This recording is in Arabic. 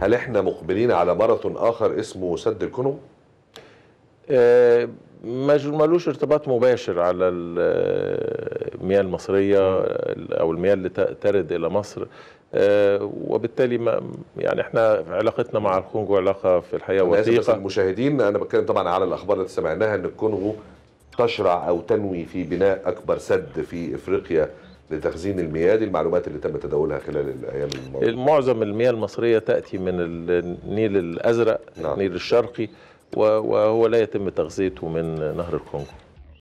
هل احنا مقبلين على ماراثون اخر اسمه سد الكونغو؟ آه ملوش ارتباط مباشر على آه، المياه المصريه او المياه اللي ترد الى مصر آه، وبالتالي ما يعني احنا علاقتنا مع الكونغو علاقه في الحقيقه وثيقه بس المشاهدين انا بتكلم طبعا على الاخبار اللي سمعناها ان الكونغو تشرع او تنوي في بناء اكبر سد في افريقيا لتخزين المياه دي المعلومات اللي تم تداولها خلال الايام الماضيه معظم المياه المصريه تاتي من النيل الازرق نعم. النيل الشرقي وهو لا يتم تغذيته من نهر الكونغو